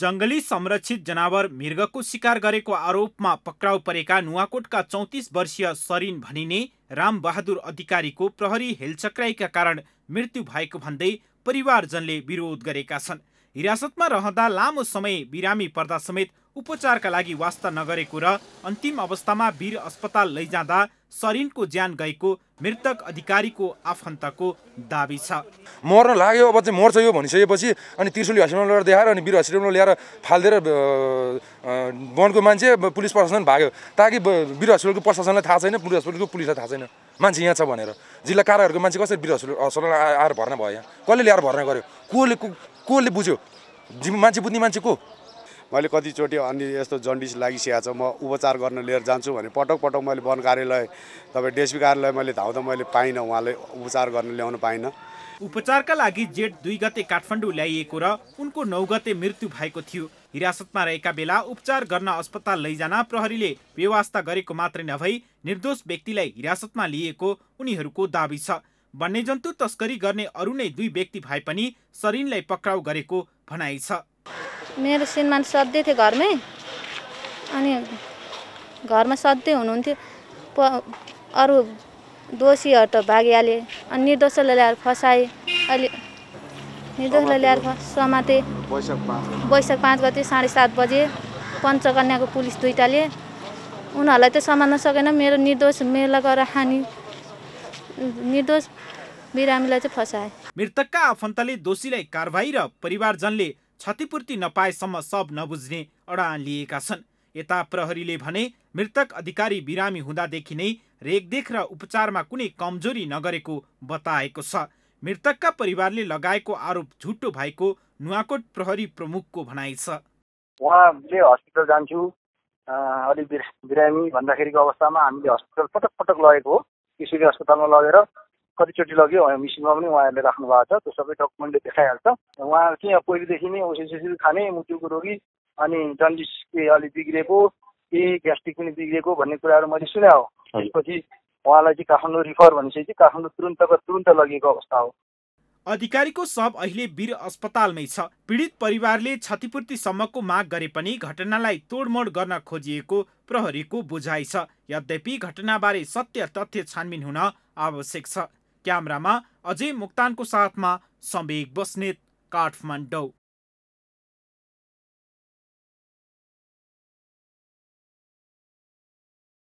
जङ्गली संरक्षित जनावर मृगको शिकार गरेको आरोपमा पक्राउ परेका नुवाकोटका चौतिस वर्षीय सरिन भनिने रामबहादुर अधिकारीको प्रहरी हेलचक्राइका कारण मृत्यु भएको भन्दै परिवारजनले विरोध गरेका छन् हिरासतमा रहँदा लामो समय बिरामी पर्दा समेत उपचारका लागि वास्ता नगरेको र अन्तिम अवस्थामा वीर अस्पताल लैजाँदा शरीरको ज्यान गएको मृतक अधिकारीको आफन्तको दावी छ मर्न लाग्यो अब चाहिँ मर्छ यो भनिसकेपछि अनि त्रिशुली हस्पिटल लगेर देखाएर अनि वीर हस्पिटलमा ल्याएर फालिदिएर वनको मान्छे पुलिस प्रशासन भाग्यो ताकि वीर हस्पिटलको प्रशासनलाई थाहा छैन वीर हस्पिटलको पुलिसलाई थाहा छैन मान्छे यहाँ छ भनेर जिल्ला काराहरूको मान्छे कसरी वीर हस्पिटल हस्पिटल आएर भर्ना भयो यहाँ कसले ल्याएर भर्ना गर्यो कसले कसले बुझ्यो मान्छे बुझ्ने मान्छे को मैले कतिचोटि अन्य यस्तो जन्डिस लागिसकेको छ म उपचार गर्न लिएर जान्छु भने पटक पटक मैले वन कार्यालय तपाईँ डिएसपी कार्यालय मैले धाउँदा मैले पाइनँ उहाँले उपचार गर्न ल्याउन पाइनँ उपचारका लागि जेठ दुई गते काठमाडौँ ल्याइएको र उनको नौ गते मृत्यु भएको थियो हिरासतमा रहेका बेला उपचार गर्न अस्पताल लैजान प्रहरीले व्यवस्था गरेको मात्रै नभई निर्दोष व्यक्तिलाई हिरासतमा लिएको उनीहरूको दावी छ वन्यजन्तु तस्करी गर्ने अरू नै दुई व्यक्ति भए पनि शरीनलाई पक्राउ गरेको भनाइ छ मेरो श्रीमान सधैँ थियो घरमै अनि घरमा सधैँ हुनुहुन्थ्यो प अरू दोषीहरू त भागिहाले अनि निर्दोषलाई ल्याएर फसाएँ अहिले निर्दोषलाई ल्याएर समाते वैशाख पाँच गते साढे सात बजे पञ्चकन्याको पुलिस दुइटाले उनीहरूलाई त समात्न सकेन मेरो निर्दोष मेला गरेर हानि निर्दोष बिरामीलाई चाहिँ फसाए मृतकका आफन्तले दोषीलाई कारबाही र परिवारजनले क्षतिपूर्ति नपाएसम्म सब नबुझ्ने अडान लिएका छन् यता प्रहरीले भने मृतक अधिकारी बिरामी हुँदादेखि नै रेखदेख र उपचारमा कुनै कमजोरी नगरेको बताएको छ मृतकका परिवारले लगाएको आरोप झुटो भएको नुवाकोट प्रहरी प्रमुखको भनाइ छ उहाँले हस्पिटल जान्छु अलिक बिरामी भन्दाखेरिको अवस्थामा हामीले हस्पिटल पटक पटक लगेको हो त्यसरी अस्पतालमा लगेर कतिचोटि लग्यो मिसिनमा पनि उहाँहरूले राख्नु भएको छ त्यो सबै डकुमेन्टले देखाइहाल्छ उहाँहरू चाहिँ अब पहिलेदेखि नै ओसेसिसिल खाने मुटुको रोगी अनि जन्डिस के अलिक बिग्रेको के ग्यास्ट्रिक पनि बिग्रेको भन्ने कुराहरू मैले सुने हो त्यसपछि उहाँलाई चाहिँ काठमाडौँ रिफर भनिसकेपछि काठमाडौँ तुरन्तको तुरन्त लगिएको अवस्था हो अधिकारीको सब अहिले वीर अस्पतालमै छ पीडित परिवारले क्षतिपूर्तिसम्मको माग गरे पनि घटनालाई तोडमोड गर्न खोजिएको प्रहरीको बुझाइ छ यद्यपि घटनाबारे सत्य तथ्य छानबिन हुन आवश्यक छ क्यामरामा अजय मुक्तानको साथमा समेक बस्नेत काठमाडौँ